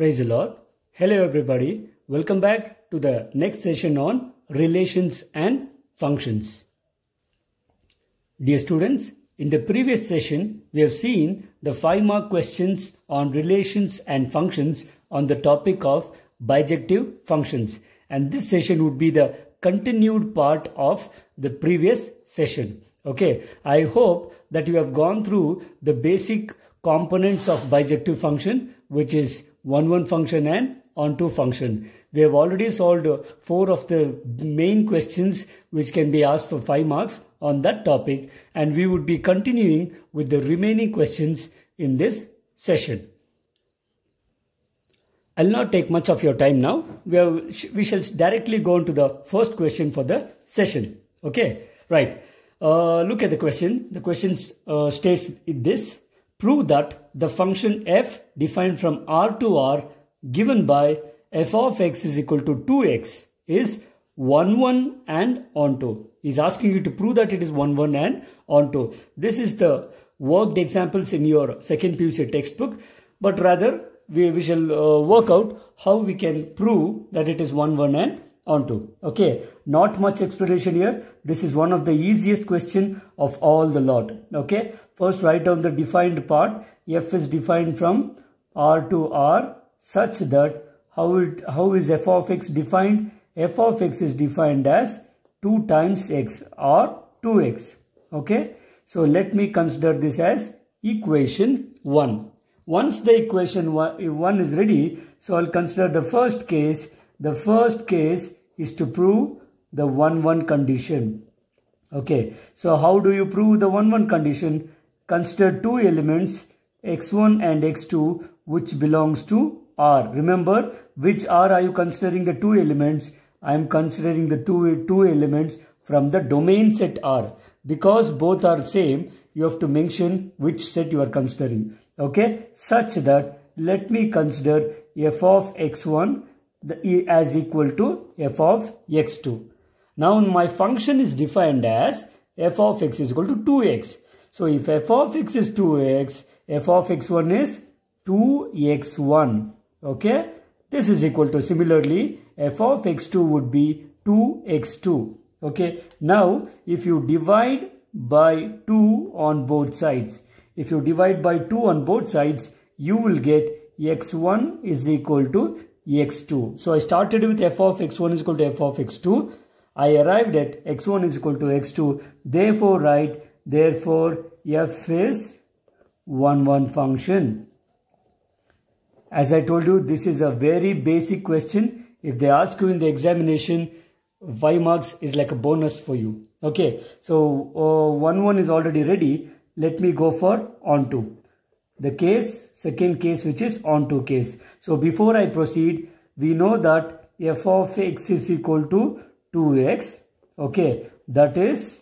Praise the Lord. Hello, everybody. Welcome back to the next session on relations and functions. Dear students, in the previous session, we have seen the five mark questions on relations and functions on the topic of bijective functions. And this session would be the continued part of the previous session. Okay, I hope that you have gone through the basic components of bijective function, which is one one function and onto function. We have already solved four of the main questions which can be asked for five marks on that topic and we would be continuing with the remaining questions in this session. I'll not take much of your time now. We, have we shall directly go on to the first question for the session. Okay, right. Uh, look at the question. The question uh, states this prove that the function f defined from R to R given by f of x is equal to 2x is 1 1 and onto. He's asking you to prove that it is 1 1 and onto. This is the worked examples in your second PUC textbook, but rather we, we shall uh, work out how we can prove that it is 1 1 and onto. Okay, not much explanation here. This is one of the easiest question of all the lot. Okay, first write down the defined part. F is defined from R to R such that how, it, how is f of x defined? f of x is defined as 2 times x or 2x. Okay, so let me consider this as equation 1. Once the equation 1 is ready, so I'll consider the first case. The first case is to prove the 1 1 condition. Okay, so how do you prove the 1 1 condition? Consider two elements x1 and x2 which belongs to R. Remember which R are you considering the two elements? I am considering the two, two elements from the domain set R. Because both are same, you have to mention which set you are considering. Okay, such that let me consider f of x1 the e as equal to f of x2. Now my function is defined as f of x is equal to 2x. So if f of x is 2x, f of x1 is 2x1. Okay. This is equal to similarly f of x2 would be 2x2. Okay. Now if you divide by 2 on both sides, if you divide by 2 on both sides, you will get x1 is equal to x2. So I started with f of x1 is equal to f of x2. I arrived at x1 is equal to x2. Therefore, write therefore f is 1 1 function. As I told you, this is a very basic question. If they ask you in the examination, five marks is like a bonus for you. Okay, so uh, 1 1 is already ready. Let me go for on 2 the case, second case which is onto case. So before I proceed, we know that f of x is equal to 2x. Okay, that is,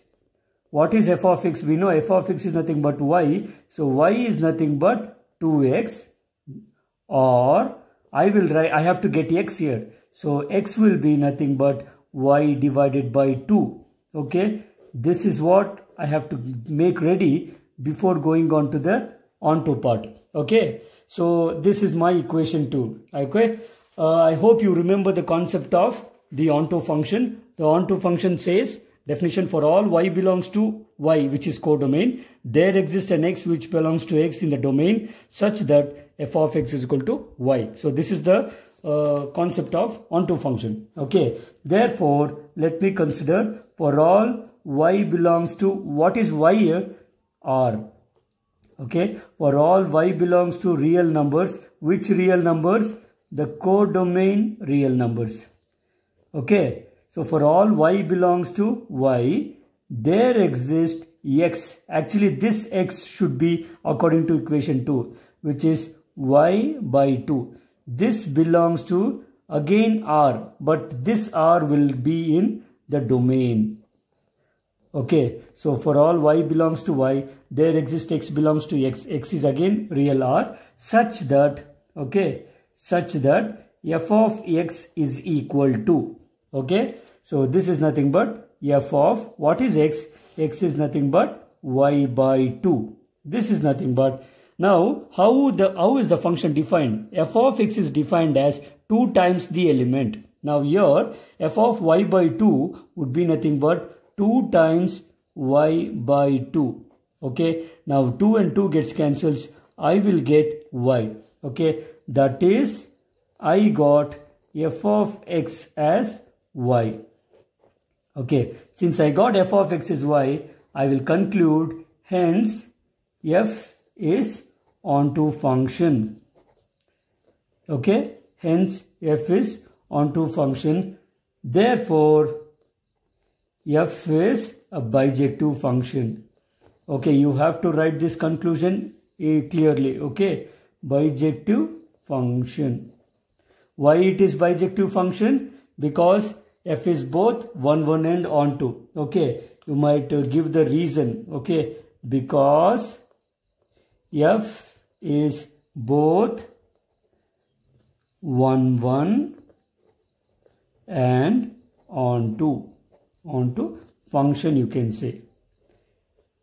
what is f of x? We know f of x is nothing but y. So y is nothing but 2x or I will write, I have to get x here. So x will be nothing but y divided by 2. Okay, this is what I have to make ready before going on to the onto part okay so this is my equation 2 okay uh, i hope you remember the concept of the onto function the onto function says definition for all y belongs to y which is codomain there exists an x which belongs to x in the domain such that f of x is equal to y so this is the uh, concept of onto function okay therefore let me consider for all y belongs to what is y here r okay for all y belongs to real numbers which real numbers the codomain real numbers okay so for all y belongs to y there exists x actually this x should be according to equation 2 which is y by 2 this belongs to again r but this r will be in the domain okay so for all y belongs to y there exists x belongs to x x is again real r such that okay such that f of x is equal to okay so this is nothing but f of what is x x is nothing but y by 2 this is nothing but now how the how is the function defined f of x is defined as 2 times the element now here f of y by 2 would be nothing but 2 times y by 2 okay now 2 and 2 gets cancels i will get y okay that is i got f of x as y okay since i got f of x is y i will conclude hence f is onto function okay hence f is onto function therefore f is a bijective function okay you have to write this conclusion clearly okay bijective function why it is bijective function because f is both one one and onto. two okay you might uh, give the reason okay because f is both one one and onto. two on to function you can say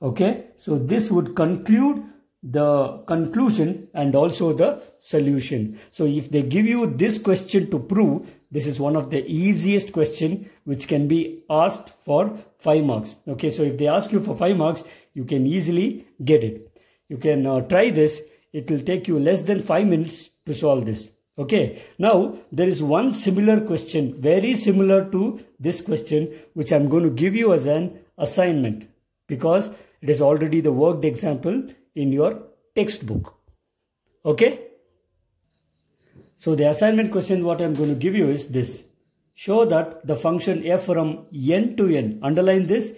Okay, so this would conclude the conclusion and also the solution. So if they give you this question to prove, this is one of the easiest question which can be asked for 5 marks. Okay, so if they ask you for 5 marks, you can easily get it. You can uh, try this. It will take you less than 5 minutes to solve this. Okay, now there is one similar question, very similar to this question, which I'm going to give you as an assignment because it is already the worked example in your textbook. Okay? So the assignment question what I'm going to give you is this. Show that the function f from n to n. Underline this.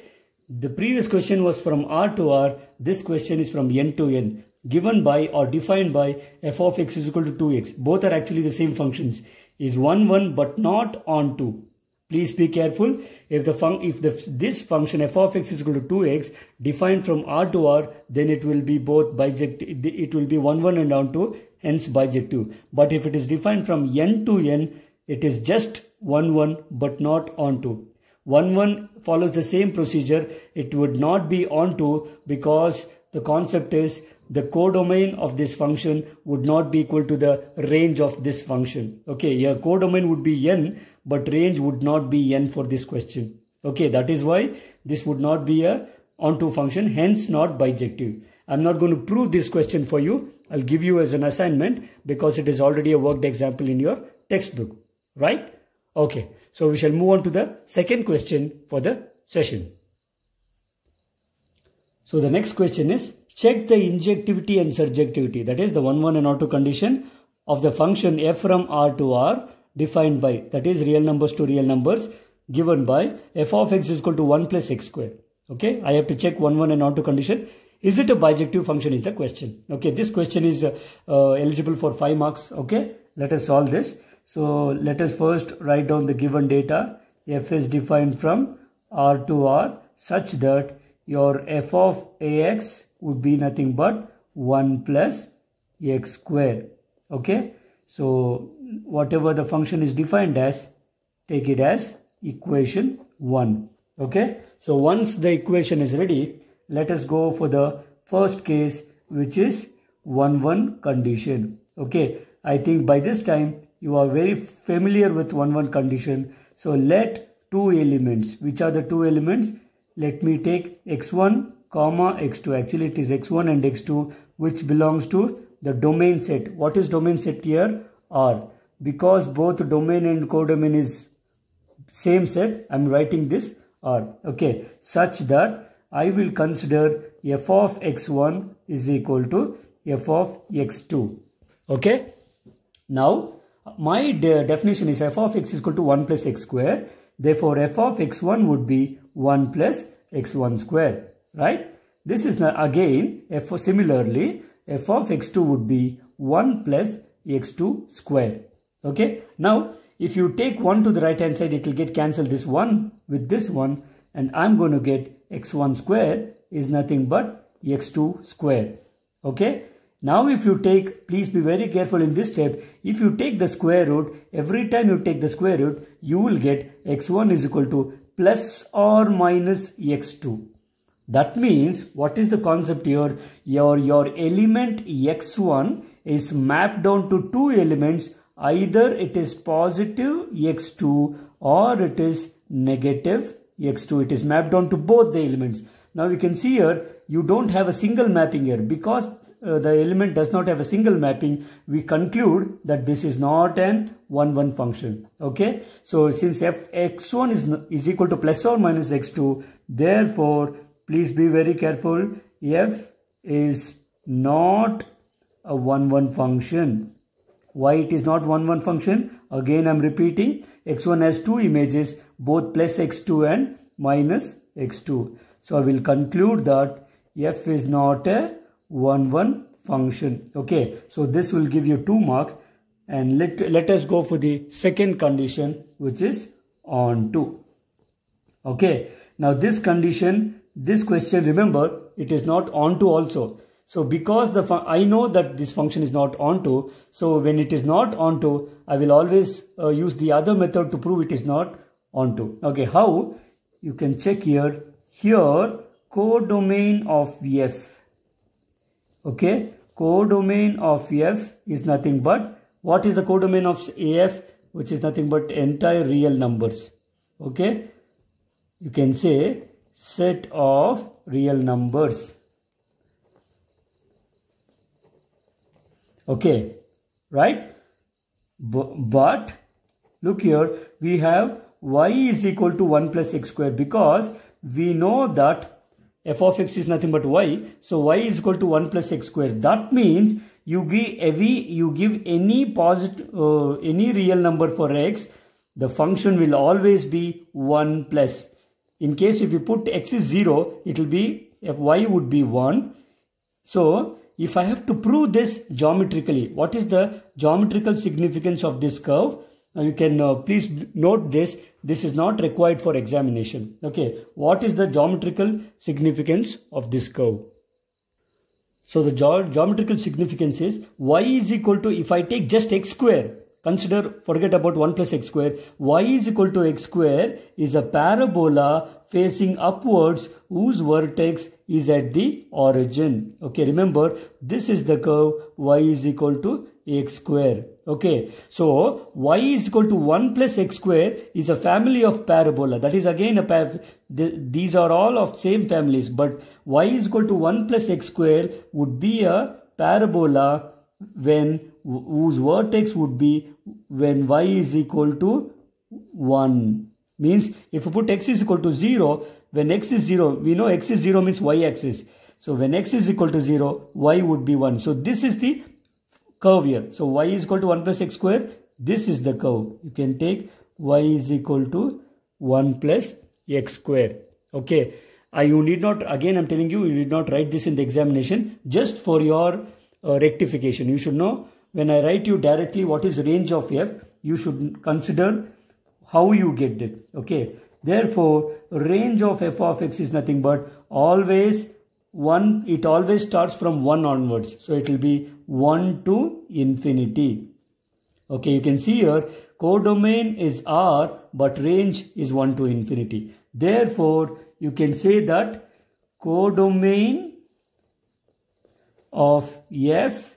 The previous question was from r to r. This question is from n to n. Given by or defined by f of x is equal to 2x. Both are actually the same functions. Is 1 1 but not on 2. Please be careful. If the fun if the, this function f of x is equal to 2x defined from R to R, then it will be both bijective, it will be 1 1 and down to hence bijective. But if it is defined from n to n, it is just 1 1 but not onto. 1 1 follows the same procedure, it would not be onto because the concept is the codomain of this function would not be equal to the range of this function. Okay, your codomain would be n, but range would not be n for this question. Okay, that is why this would not be a onto function, hence not bijective. I'm not going to prove this question for you. I'll give you as an assignment because it is already a worked example in your textbook, right? Okay, so we shall move on to the second question for the session. So the next question is check the injectivity and surjectivity that is the one one and auto condition of the function f from r to r defined by that is real numbers to real numbers given by f of x is equal to 1 plus x square. Okay, I have to check 1 1 and not to condition. Is it a bijective function is the question. Okay, this question is uh, uh, eligible for 5 marks. Okay, let us solve this. So let us first write down the given data. f is defined from r to r such that your f of ax would be nothing but 1 plus x square. Okay, so whatever the function is defined as, take it as equation 1. Okay, so once the equation is ready, let us go for the first case which is 1 1 condition. Okay, I think by this time you are very familiar with 1 1 condition. So let two elements, which are the two elements? Let me take x1 comma x2 actually it is x1 and x2 which belongs to the domain set what is domain set here r because both domain and codomain is same set i'm writing this r okay such that i will consider f of x1 is equal to f of x2 okay now my de definition is f of x is equal to 1 plus x square therefore f of x1 would be 1 plus x1 square right this is now again f similarly f of x2 would be 1 plus x2 square Okay. Now, if you take 1 to the right hand side, it will get cancelled this 1 with this 1 and I'm going to get x1 square is nothing but x2 square. Okay. Now if you take, please be very careful in this step, if you take the square root, every time you take the square root, you will get x1 is equal to plus or minus x2. That means, what is the concept here? Your, your element x1 is mapped down to two elements Either it is positive x2 or it is negative x2. It is mapped onto both the elements. Now you can see here, you don't have a single mapping here because uh, the element does not have a single mapping, we conclude that this is not an 1 1 function. Okay, so since f x1 is, is equal to plus or minus x2, therefore, please be very careful, f is not a 1 1 function why it is not 1 1 function again i'm repeating x1 has two images both plus x2 and minus x2 so i will conclude that f is not a 1 1 function okay so this will give you 2 mark and let let us go for the second condition which is on 2 okay now this condition this question remember it is not on to also so because the I know that this function is not onto, so when it is not onto, I will always uh, use the other method to prove it is not onto. Okay, how? You can check here. Here, codomain of F. Okay, codomain of F is nothing but, what is the codomain of AF? Which is nothing but entire real numbers. Okay, you can say set of real numbers okay right B but look here we have y is equal to 1 plus x square because we know that f of x is nothing but y so y is equal to 1 plus x square that means you give every you give any positive uh, any real number for x the function will always be 1 plus in case if you put x is 0 it will be f y would be 1 so if I have to prove this geometrically, what is the geometrical significance of this curve? Now you can uh, please note this. This is not required for examination. Okay, what is the geometrical significance of this curve? So the ge geometrical significance is y is equal to, if I take just x square, Consider, forget about 1 plus x square. y is equal to x square is a parabola facing upwards whose vertex is at the origin. Okay, remember this is the curve y is equal to x square. Okay, so y is equal to 1 plus x square is a family of parabola. That is again a path. these are all of same families, but y is equal to 1 plus x square would be a parabola when whose vertex would be when y is equal to 1 means if you put x is equal to 0 when x is 0 we know x is 0 means y axis so when x is equal to 0 y would be 1 so this is the curve here so y is equal to 1 plus x square this is the curve you can take y is equal to 1 plus x square okay uh, you need not again i'm telling you you need not write this in the examination just for your uh, rectification you should know when I write you directly what is range of f, you should consider how you get it. Okay. Therefore, range of f of x is nothing but always 1, it always starts from 1 onwards. So it will be 1 to infinity. Okay, you can see here, codomain is R, but range is 1 to infinity. Therefore, you can say that codomain of f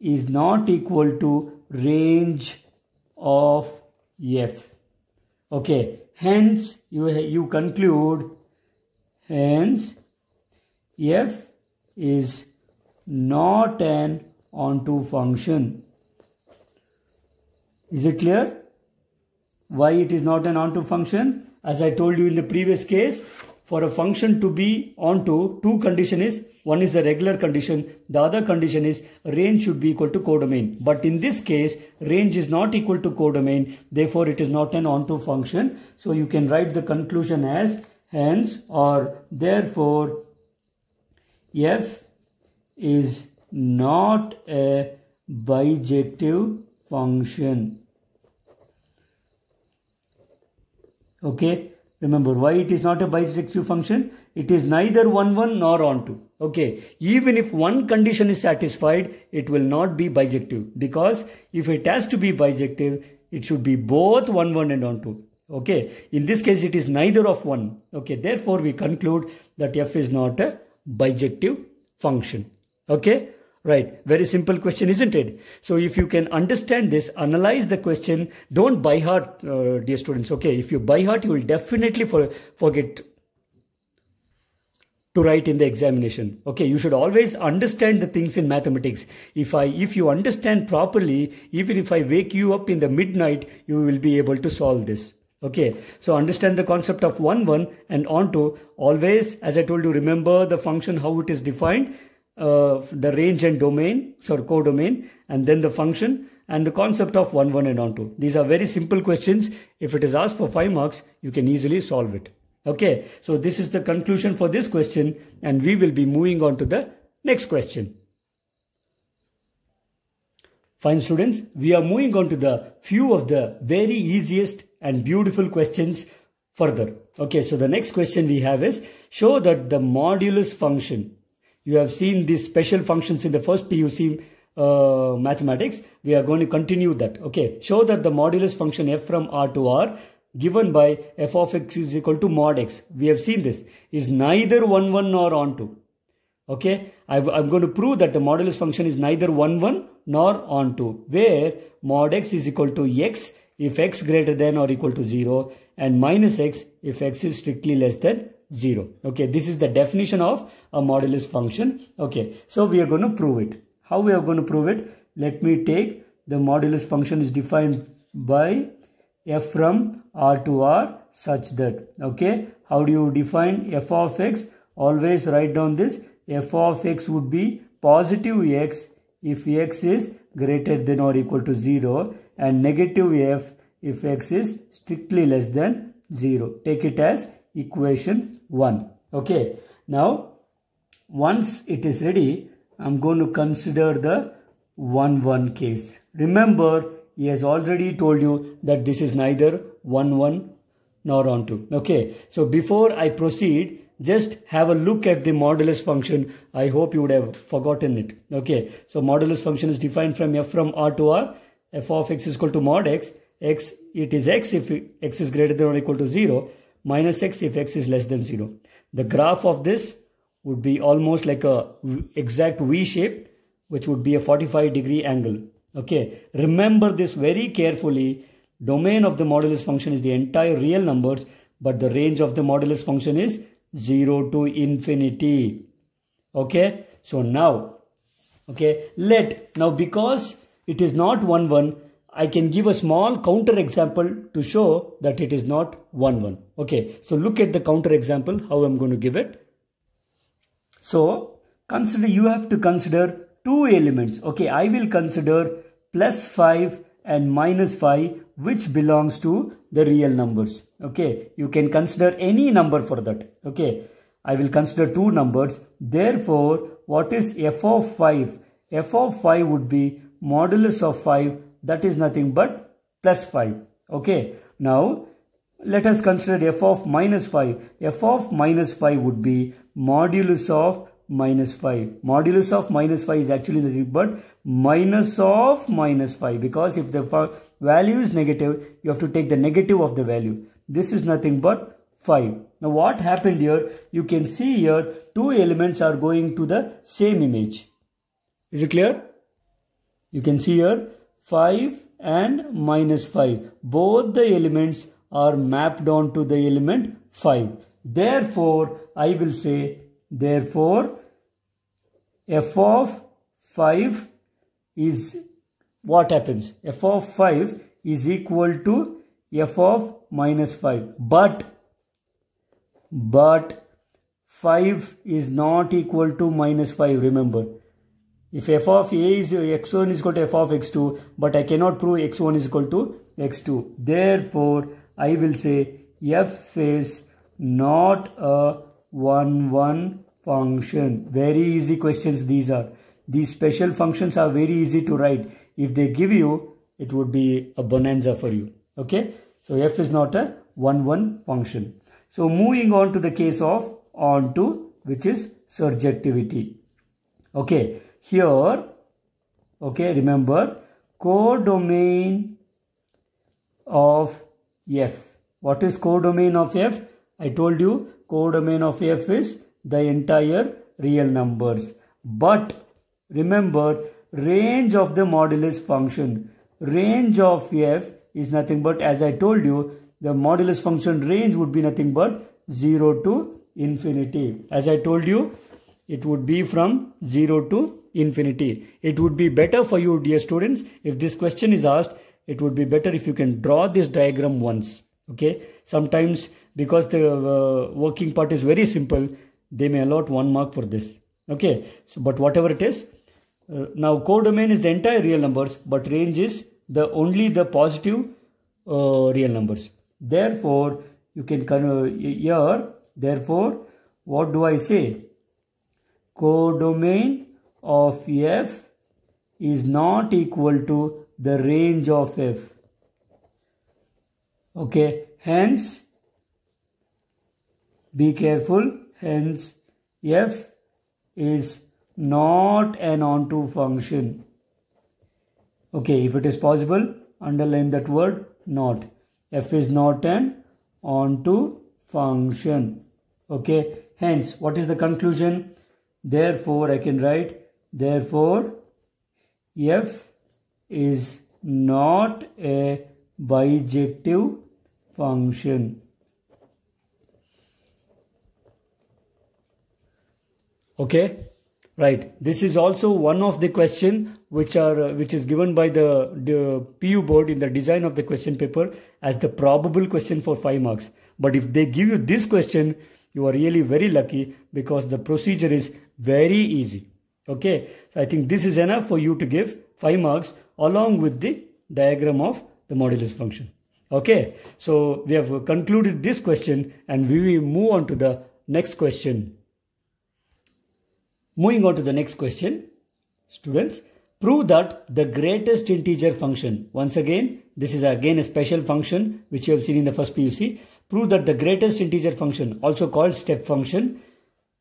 is not equal to range of f okay hence you you conclude hence f is not an onto function is it clear why it is not an onto function as i told you in the previous case for a function to be onto two condition is one is the regular condition. The other condition is range should be equal to codomain. But in this case, range is not equal to codomain. Therefore, it is not an onto function. So you can write the conclusion as hence or therefore f is not a bijective function. Okay, Remember, why it is not a bijective function? It is neither 1-1 nor onto. Okay, even if one condition is satisfied, it will not be bijective because if it has to be bijective, it should be both 1-1 and onto. Okay, in this case, it is neither of one. Okay, therefore, we conclude that f is not a bijective function. Okay. Right. Very simple question, isn't it? So if you can understand this, analyze the question. Don't by heart, uh, dear students. Okay. If you by heart, you will definitely for, forget to write in the examination. Okay. You should always understand the things in mathematics. If I, if you understand properly, even if I wake you up in the midnight, you will be able to solve this. Okay, so understand the concept of 1 1 and on to always, as I told you, remember the function, how it is defined, uh, the range and domain, sorry, codomain, and then the function and the concept of 1, 1 and on 2. These are very simple questions. If it is asked for 5 marks, you can easily solve it. Okay, so this is the conclusion for this question and we will be moving on to the next question. Fine students, we are moving on to the few of the very easiest and beautiful questions further. Okay, so the next question we have is show that the modulus function you have seen these special functions in the first PUC uh, mathematics. We are going to continue that. Okay, show that the modulus function f from r to r given by f of x is equal to mod x. We have seen this is neither 1 1 nor onto. Okay, I, am going to prove that the modulus function is neither 1 1 nor onto, where mod x is equal to x if x greater than or equal to 0 and minus x if x is strictly less than 0. Okay, this is the definition of a modulus function. Okay, so we are going to prove it. How we are going to prove it? Let me take the modulus function is defined by f from r to r such that. Okay, how do you define f of x? Always write down this f of x would be positive x if x is greater than or equal to 0 and negative f if x is strictly less than 0. Take it as equation 1. Okay. Now, once it is ready, I'm going to consider the 1-1 case. Remember, he has already told you that this is neither 1-1 nor on2. Okay. So, before I proceed, just have a look at the modulus function. I hope you would have forgotten it. Okay. So, modulus function is defined from f from r to r. f of x is equal to mod x. x, it is x if x is greater than or equal to 0 minus x if x is less than 0. The graph of this would be almost like a exact V shape, which would be a 45 degree angle. Okay, remember this very carefully. Domain of the modulus function is the entire real numbers, but the range of the modulus function is 0 to infinity. Okay, so now, okay, let, now because it is not 1, 1, I can give a small counter example to show that it is not 1, 1. Okay, so look at the counter example, how I'm going to give it. So, consider you have to consider two elements. Okay, I will consider plus 5 and minus 5 which belongs to the real numbers. Okay, you can consider any number for that. Okay, I will consider two numbers. Therefore, what is f of 5? f of 5 would be modulus of 5 that is nothing but plus 5. Okay. Now, let us consider f of minus 5. f of minus 5 would be modulus of minus 5. Modulus of minus 5 is actually nothing but minus of minus 5 because if the value is negative, you have to take the negative of the value. This is nothing but 5. Now what happened here? You can see here two elements are going to the same image. Is it clear? You can see here 5 and minus 5. Both the elements are mapped onto the element 5. Therefore, I will say, therefore, f of 5 is what happens? f of 5 is equal to f of minus 5. But, but 5 is not equal to minus 5, remember. If f of a is x1 is equal to f of x2, but I cannot prove x1 is equal to x2. Therefore, I will say f is not a 1 1 function. Very easy questions these are. These special functions are very easy to write. If they give you, it would be a bonanza for you. Okay. So f is not a 1 1 function. So moving on to the case of onto which is surjectivity. Okay here okay remember codomain of f what is codomain of f i told you codomain of f is the entire real numbers but remember range of the modulus function range of f is nothing but as i told you the modulus function range would be nothing but 0 to infinity as i told you it would be from 0 to infinity. It would be better for you, dear students, if this question is asked, it would be better if you can draw this diagram once. Okay, sometimes because the uh, working part is very simple, they may allot one mark for this. Okay, so but whatever it is, uh, now codomain is the entire real numbers, but range is the only the positive uh, real numbers. Therefore, you can uh, here. Therefore, what do I say? Codomain of f is not equal to the range of f. Okay, hence, be careful, hence f is not an onto function. Okay, if it is possible, underline that word not. f is not an onto function. Okay, hence, what is the conclusion? Therefore, I can write Therefore, f is not a bijective function. Okay, right. This is also one of the question which are uh, which is given by the, the PU board in the design of the question paper as the probable question for five marks. But if they give you this question, you are really very lucky because the procedure is very easy. Okay, so I think this is enough for you to give 5 marks along with the diagram of the modulus function. Okay, so we have concluded this question and we will move on to the next question. Moving on to the next question, students, prove that the greatest integer function, once again, this is again a special function which you have seen in the first PUC, prove that the greatest integer function, also called step function,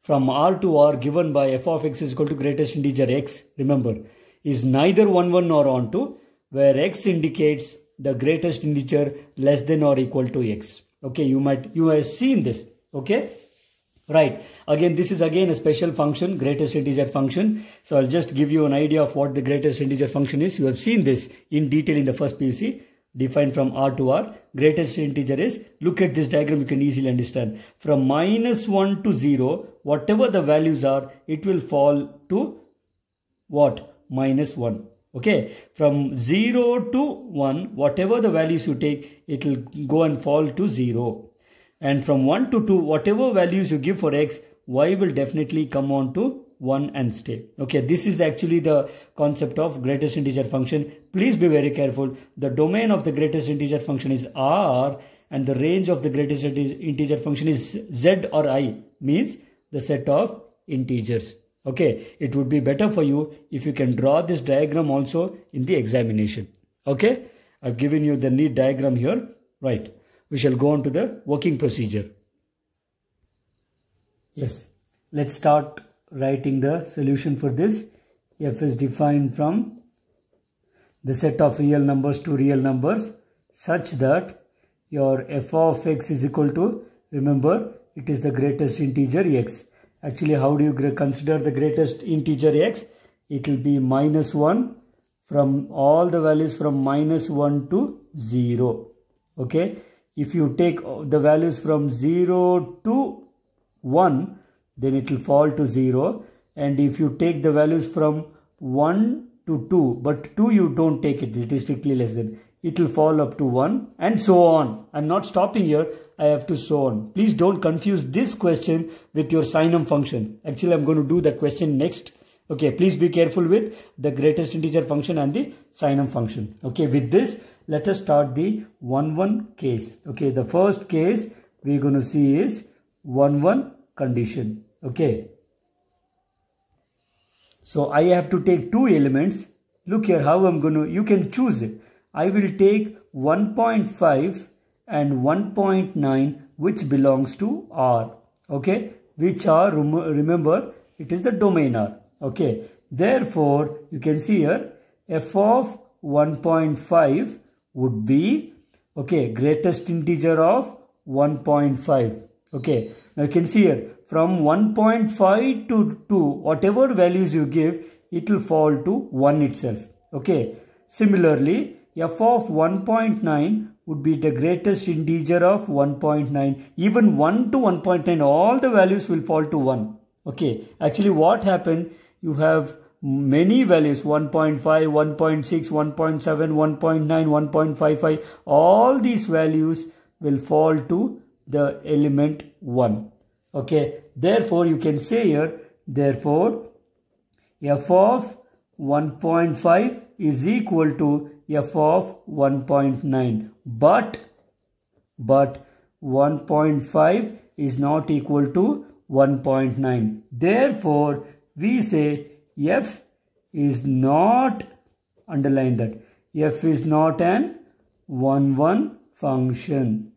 from R to R given by f of x is equal to greatest integer x, remember, is neither 1 1 nor onto, where x indicates the greatest integer less than or equal to x. Okay, you might, you have seen this. Okay, right. Again, this is again a special function, greatest integer function. So I'll just give you an idea of what the greatest integer function is. You have seen this in detail in the first PUC defined from R to R. Greatest integer is, look at this diagram, you can easily understand. From minus 1 to 0, whatever the values are it will fall to what minus 1 okay from 0 to 1 whatever the values you take it will go and fall to 0 and from 1 to 2 whatever values you give for x y will definitely come on to 1 and stay okay this is actually the concept of greatest integer function please be very careful the domain of the greatest integer function is r and the range of the greatest integer function is z or i means the set of integers. Okay, it would be better for you if you can draw this diagram also in the examination. Okay, I've given you the neat diagram here. Right, we shall go on to the working procedure. Yes, let's start writing the solution for this. F is defined from the set of real numbers to real numbers such that your f of x is equal to remember it is the greatest integer x. Actually, how do you consider the greatest integer x? It will be minus 1 from all the values from minus 1 to 0. Okay. If you take the values from 0 to 1, then it will fall to 0. And if you take the values from 1 to 2, but 2 you don't take it, it is strictly less than it will fall up to 1 and so on. I'm not stopping here. I have to so on. Please don't confuse this question with your sinum function. Actually, I'm going to do the question next. Okay, please be careful with the greatest integer function and the sinum function. Okay, with this, let us start the 1-1 case. Okay, the first case we're going to see is 1-1 condition. Okay. So I have to take two elements. Look here how I'm going to, you can choose it. I will take 1.5 and 1.9 which belongs to R. Okay, which are, remember, it is the domain R. Okay, therefore, you can see here f of 1.5 would be, okay, greatest integer of 1.5. Okay, now you can see here from 1.5 to 2, whatever values you give, it will fall to 1 itself. Okay, similarly, f of 1.9 would be the greatest integer of 1.9 even 1 to 1.9 all the values will fall to 1 okay actually what happened you have many values 1.5 1.6 1.7 1.9 1.55 all these values will fall to the element 1 okay therefore you can say here therefore f of 1.5 is equal to f of 1.9 but but 1.5 is not equal to 1.9 therefore we say f is not underline that f is not an 1 1 function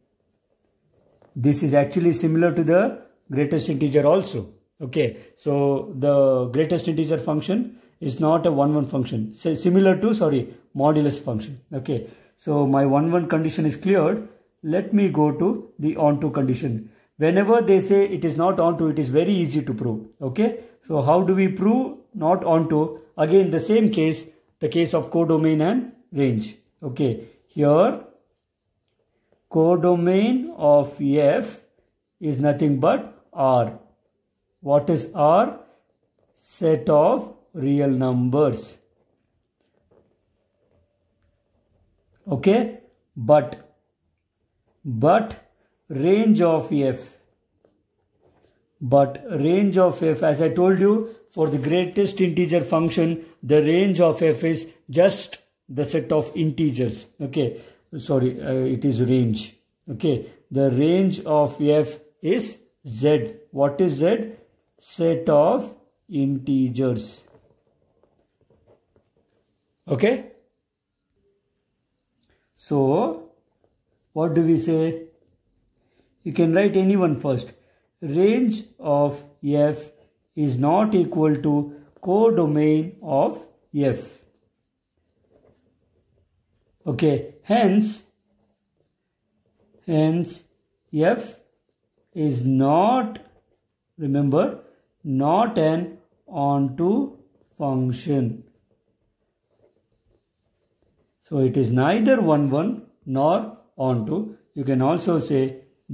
this is actually similar to the greatest integer also okay so the greatest integer function is not a 1 1 function. similar to, sorry, modulus function. Okay. So my 1 1 condition is cleared. Let me go to the onto condition. Whenever they say it is not onto, it is very easy to prove. Okay. So how do we prove not onto? Again, the same case, the case of codomain and range. Okay. Here, codomain of F is nothing but R. What is R? Set of real numbers okay but but range of f but range of f as i told you for the greatest integer function the range of f is just the set of integers okay sorry uh, it is range okay the range of f is z what is z set of integers Okay? So, what do we say? You can write anyone first. Range of f is not equal to codomain of f. Okay, hence, hence f is not, remember, not an onto function. So it is neither one one nor onto. You can also say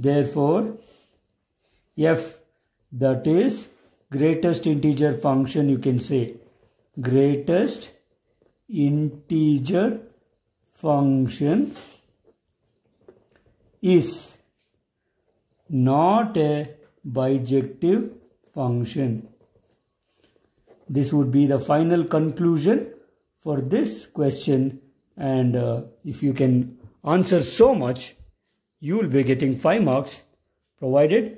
therefore f that is greatest integer function you can say greatest integer function is not a bijective function. This would be the final conclusion for this question and uh, if you can answer so much you will be getting 5 marks provided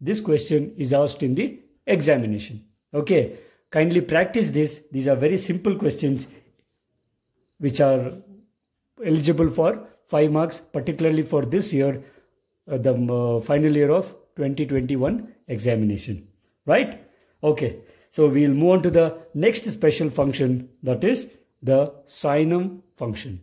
this question is asked in the examination okay kindly practice this these are very simple questions which are eligible for 5 marks particularly for this year uh, the uh, final year of 2021 examination right okay so we'll move on to the next special function that is the sinum function.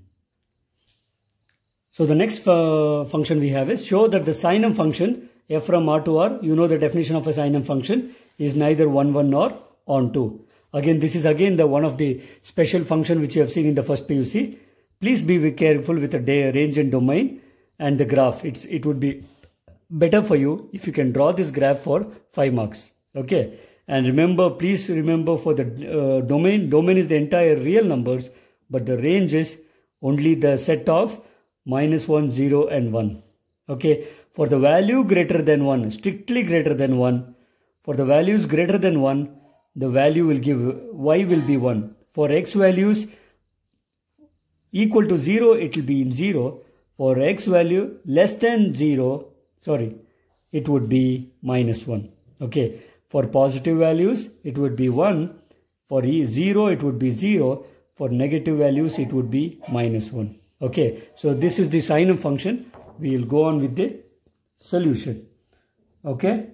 So the next uh, function we have is show that the sinum function f from r to r, you know the definition of a sinum function is neither 1 1 nor on 2. Again, this is again the one of the special function which you have seen in the first PUC. Please be careful with the day, range and domain and the graph. It's, it would be better for you if you can draw this graph for 5 marks. Okay. And remember, please remember for the uh, domain, domain is the entire real numbers, but the range is only the set of minus 1, 0 and 1. Okay, for the value greater than 1, strictly greater than 1, for the values greater than 1, the value will give y will be 1. For x values equal to 0, it will be in 0. For x value less than 0, sorry, it would be minus 1. Okay, for positive values, it would be 1. For 0, it would be 0. For negative values, it would be minus 1. Okay, so this is the sine of function. We will go on with the solution. Okay,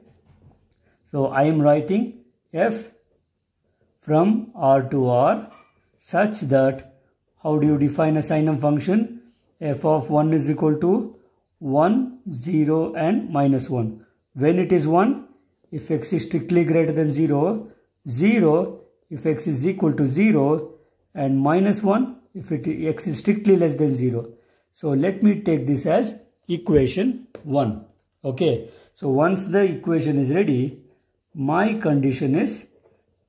so I am writing f from r to r such that how do you define a sine of function? f of 1 is equal to 1, 0 and minus 1. When it is 1, if x is strictly greater than 0, 0 if x is equal to 0 and minus 1 if it, x is strictly less than 0. So let me take this as equation 1. Okay, so once the equation is ready, my condition is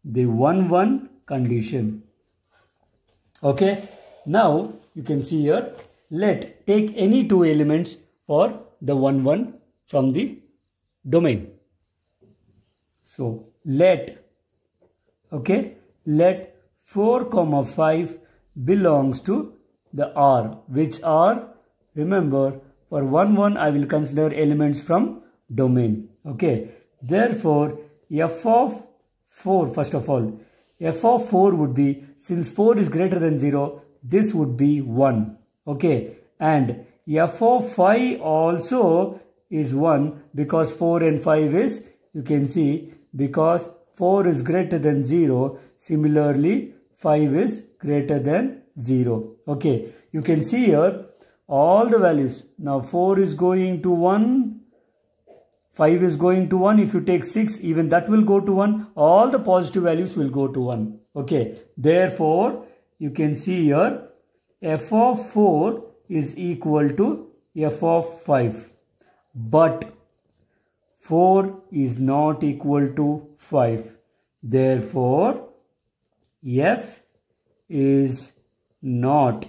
the 1 1 condition. Okay, now you can see here, let take any two elements for the 1 1 from the domain. So let, okay, let 4 comma 5 belongs to the R, which are, remember, for 1, 1, I will consider elements from domain, okay. Therefore, f of 4, first of all, f of 4 would be, since 4 is greater than 0, this would be 1, okay. And f of 5 also is 1 because 4 and 5 is, you can see, because 4 is greater than 0. Similarly, 5 is greater than 0. Okay, you can see here all the values. Now 4 is going to 1, 5 is going to 1. If you take 6, even that will go to 1. All the positive values will go to 1. Okay, therefore, you can see here f of 4 is equal to f of 5. But 4 is not equal to 5. Therefore, F is not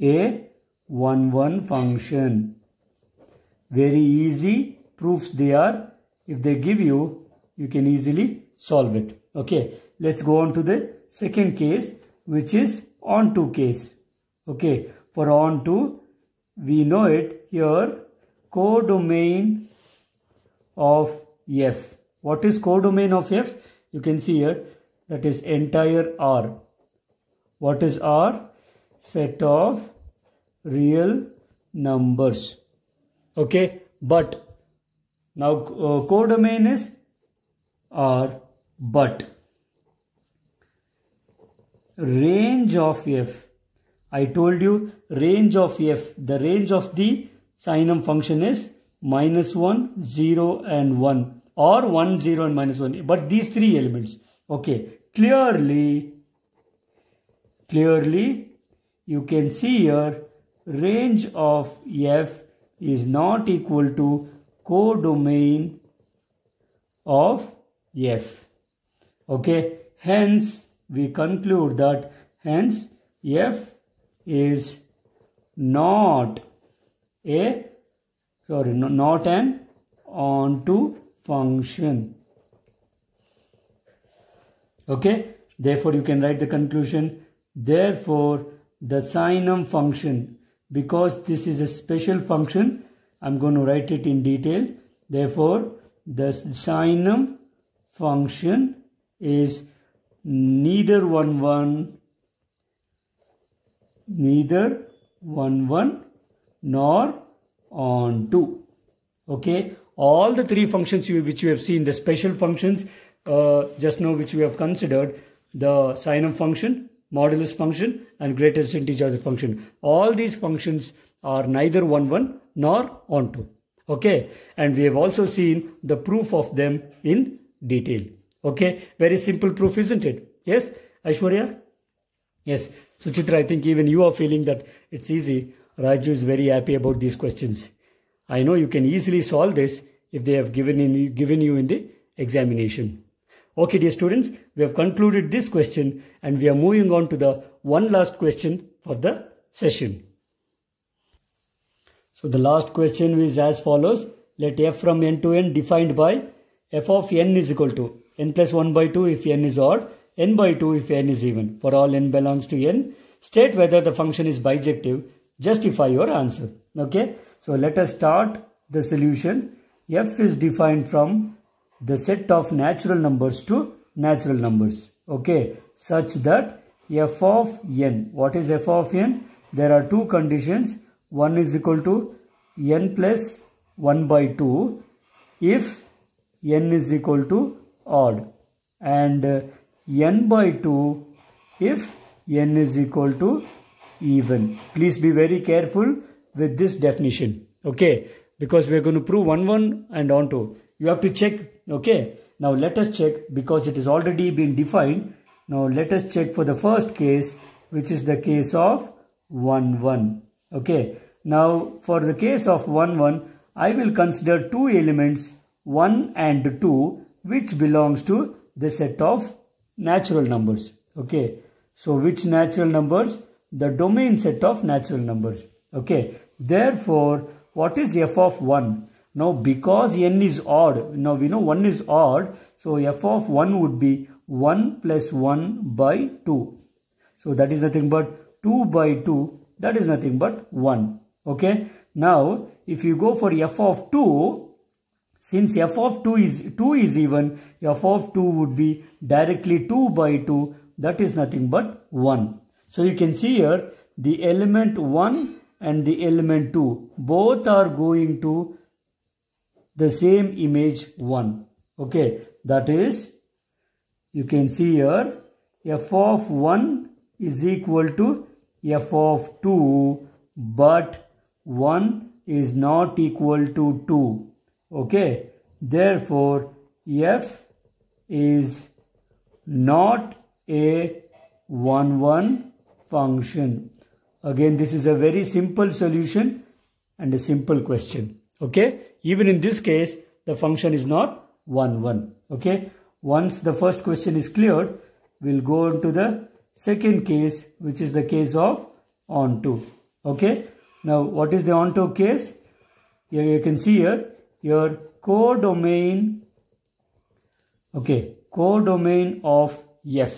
a 1-1 function. Very easy proofs they are. If they give you, you can easily solve it. Okay, let's go on to the second case which is onto case. Okay, for onto, we know it here, codomain of F. What is codomain of F? You can see here that is entire R. What is R? Set of real numbers. Okay, but now uh, codomain is R but range of F. I told you range of F. The range of the sinum function is minus 1, 0 and 1 or 1, 0 and minus 1. But these three elements, okay, clearly, clearly you can see here range of f is not equal to codomain of f. Okay, hence we conclude that hence f is not a sorry not an onto function okay therefore you can write the conclusion therefore the sinum function because this is a special function i'm going to write it in detail therefore the sinum function is neither one one neither one one nor on 2. Okay, all the three functions you, which you have seen, the special functions, uh, just now which we have considered, the sine of function, modulus function and greatest integer function. All these functions are neither one 1 nor on 2. Okay, and we have also seen the proof of them in detail. Okay, very simple proof, isn't it? Yes, Aishwarya? Yes, Suchitra, I think even you are feeling that it's easy. Raju is very happy about these questions. I know you can easily solve this if they have given, in, given you in the examination. Okay, dear students, we have concluded this question and we are moving on to the one last question for the session. So the last question is as follows. Let f from n to n defined by f of n is equal to n plus 1 by 2 if n is odd, n by 2 if n is even. For all n belongs to n, state whether the function is bijective justify your answer okay so let us start the solution f is defined from the set of natural numbers to natural numbers okay such that f of n what is f of n there are two conditions one is equal to n plus 1 by 2 if n is equal to odd and uh, n by 2 if n is equal to even. Please be very careful with this definition. Okay. Because we're going to prove 1, 1 and on 2. You have to check. Okay. Now let us check because it has already been defined. Now let us check for the first case which is the case of 1, 1. Okay. Now for the case of 1, 1 I will consider two elements 1 and 2 which belongs to the set of natural numbers. Okay. So which natural numbers? the domain set of natural numbers. Okay, therefore, what is f of 1? Now, because n is odd, now we know 1 is odd, so f of 1 would be 1 plus 1 by 2. So, that is nothing but 2 by 2, that is nothing but 1. Okay, now if you go for f of 2, since f of 2 is 2 is even, f of 2 would be directly 2 by 2, that is nothing but 1. So you can see here the element 1 and the element 2 both are going to the same image 1 okay that is you can see here f of 1 is equal to f of 2 but 1 is not equal to 2 okay therefore f is not a 1 1 function. Again, this is a very simple solution and a simple question. Okay. Even in this case, the function is not 1, 1. Okay. Once the first question is cleared, we'll go on to the second case, which is the case of onto. Okay. Now, what is the onto case? Here you can see here, your codomain, okay, codomain of F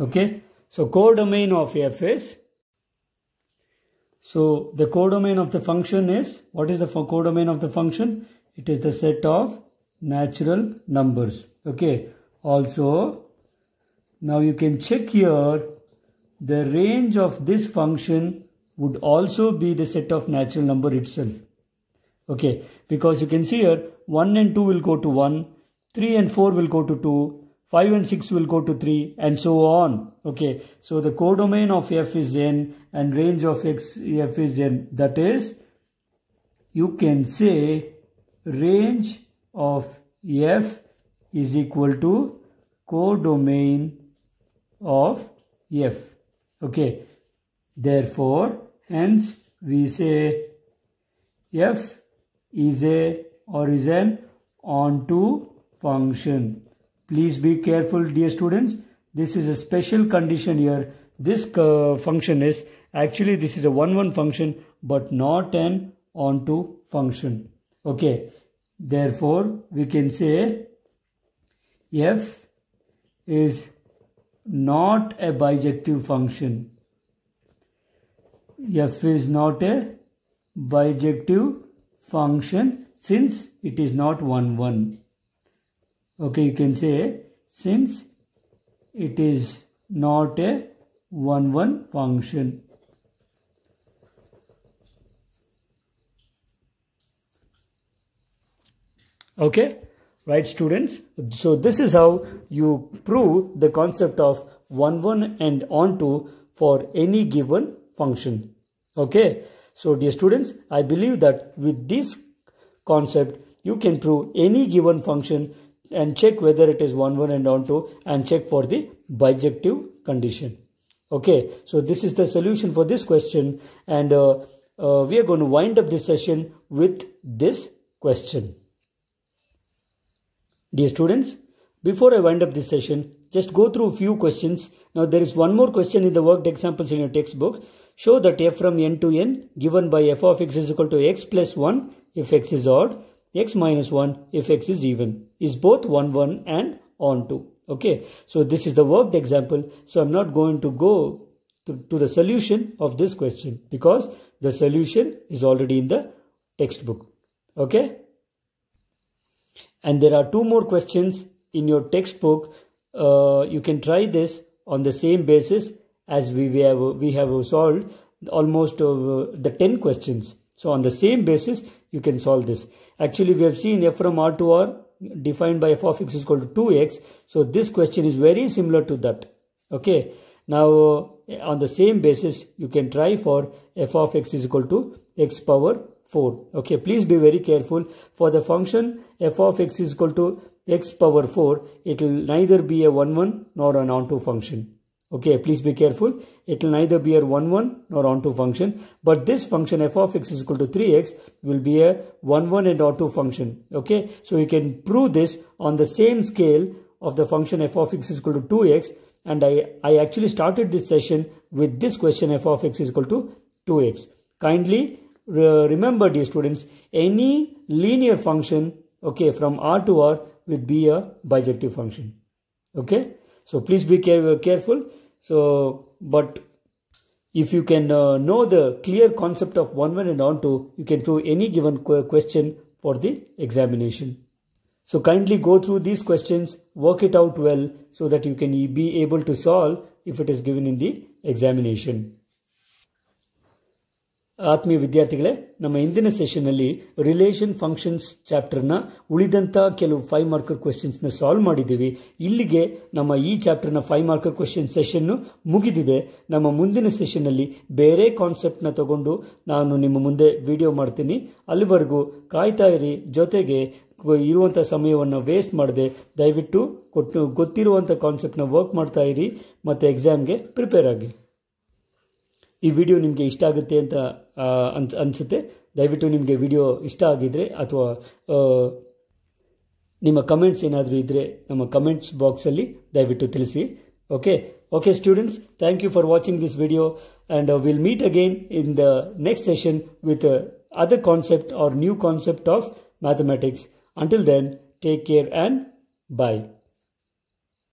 Okay, so codomain of f is so the codomain of the function is what is the codomain of the function? It is the set of natural numbers. Okay, also now you can check here the range of this function would also be the set of natural number itself. Okay, because you can see here 1 and 2 will go to 1, 3 and 4 will go to 2, 5 and 6 will go to 3 and so on. Okay, so the codomain of f is n and range of x f is n. That is, you can say range of f is equal to codomain of f. Okay, therefore, hence we say f is a or is an onto function Please be careful dear students. This is a special condition here. This uh, function is actually this is a 1-1 function but not an onto function. Okay. Therefore, we can say f is not a bijective function. f is not a bijective function since it is not 1 1 okay you can say since it is not a 1 1 function okay right students so this is how you prove the concept of 1 1 and onto for any given function okay so dear students i believe that with this concept you can prove any given function and check whether it is is 1 and on 2 and check for the bijective condition. Okay, so this is the solution for this question and uh, uh, we are going to wind up this session with this question. Dear students, before I wind up this session, just go through a few questions. Now there is one more question in the worked examples in your textbook. Show that f from n to n given by f of x is equal to x plus 1 if x is odd x minus 1 if x is even is both 1 1 and on 2 okay so this is the worked example so i'm not going to go to, to the solution of this question because the solution is already in the textbook okay and there are two more questions in your textbook uh, you can try this on the same basis as we, we have we have solved almost uh, the 10 questions so on the same basis, you can solve this. Actually, we have seen f from R to R defined by f of x is equal to 2x. So this question is very similar to that. Okay. Now, on the same basis, you can try for f of x is equal to x power 4. Okay, please be very careful. For the function f of x is equal to x power 4, it will neither be a 1, 1 nor a non 2 function. Okay, please be careful. It will neither be a 1, 1 nor onto function. But this function f of x is equal to 3x will be a 1, 1 and onto function. Okay, so you can prove this on the same scale of the function f of x is equal to 2x. And I, I actually started this session with this question f of x is equal to 2x. Kindly remember dear students, any linear function, okay, from r to r will be a bijective function. Okay, so please be care careful. So, but if you can uh, know the clear concept of one-one and onto, you can prove any given question for the examination. So kindly go through these questions, work it out well so that you can be able to solve if it is given in the examination. ಆತ್ಮೀಯ ವಿದ್ಯಾರ್ಥಿಗಳೇ ನಮ್ಮ ಇಂದಿನ ಸೆಷನ್ನಲ್ಲಿ relation functions ಚಾಪ್ಟರ್ನ ಉಳಿದಂಥ ಕೆಲವು five marker ಕ್ವೆಶನ್ಸ್ನ solve ಮಾಡಿದ್ದೀವಿ ಇಲ್ಲಿಗೆ ನಮ್ಮ ಈ ಚಾಪ್ಟರ್ನ ಫೈವ್ ಮಾರ್ಕರ್ ಕ್ವೆಶನ್ ಸೆಷನ್ನು ಮುಗಿದಿದೆ ನಮ್ಮ ಮುಂದಿನ ಸೆಷನ್ನಲ್ಲಿ ಬೇರೆ ಕಾನ್ಸೆಪ್ಟನ್ನ ತಗೊಂಡು ನಾನು ನಿಮ್ಮ ಮುಂದೆ ವಿಡಿಯೋ ಮಾಡ್ತೀನಿ ಅಲ್ಲಿವರೆಗೂ ಕಾಯ್ತಾ ಇರಿ ಜೊತೆಗೆ ಇರುವಂಥ ಸಮಯವನ್ನು ವೇಸ್ಟ್ ಮಾಡದೆ ದಯವಿಟ್ಟು ಕೊಟ್ಟು ಗೊತ್ತಿರುವಂಥ ಕಾನ್ಸೆಪ್ಟನ್ನ ವರ್ಕ್ ಮಾಡ್ತಾ ಇರಿ ಮತ್ತು ಎಕ್ಸಾಮ್ಗೆ ಪ್ರಿಪೇರ್ ಆಗಿ ಈ ವಿಡಿಯೋ ನಿಮಗೆ ಇಷ್ಟ ಆಗುತ್ತೆ ಅಂತ ಅಂತ ಅನಿಸುತ್ತೆ ದಯವಿಟ್ಟು ನಿಮಗೆ ವಿಡಿಯೋ ಇಷ್ಟ ಆಗಿದ್ದರೆ ಅಥವಾ ನಿಮ್ಮ ಕಮೆಂಟ್ಸ್ ಏನಾದರೂ ಇದ್ದರೆ ನಮ್ಮ ಕಮೆಂಟ್ಸ್ ಬಾಕ್ಸಲ್ಲಿ ದಯವಿಟ್ಟು ತಿಳಿಸಿ okay okay students thank you for watching this video and will meet again in the next session with other concept or new concept of mathematics until then take care and bye